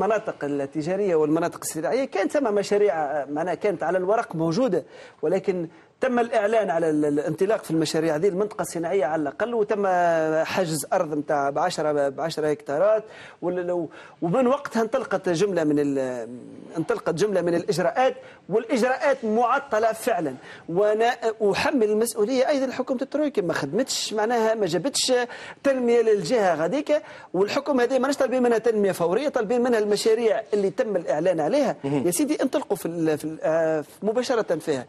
المناطق التجارية والمناطق الصناعية كانت ثم مشاريع معناها كانت على الورق موجودة ولكن تم الإعلان على الانطلاق في المشاريع هذه المنطقة الصناعية على الأقل وتم حجز أرض نتاع ب 10 ب 10 هكتارات ومن وقتها انطلقت جملة من انطلقت جملة من الإجراءات والإجراءات معطلة فعلا وأنا أحمل المسؤولية أيضا لحكومة الترويكي ما خدمتش معناها ما جابتش تنمية للجهة غاديك والحكومه هذه ما طالبين منها تنمية فورية طالبين منها المشاريع اللي تم الإعلان عليها يا سيدي انطلقوا في آه، مباشرة فيها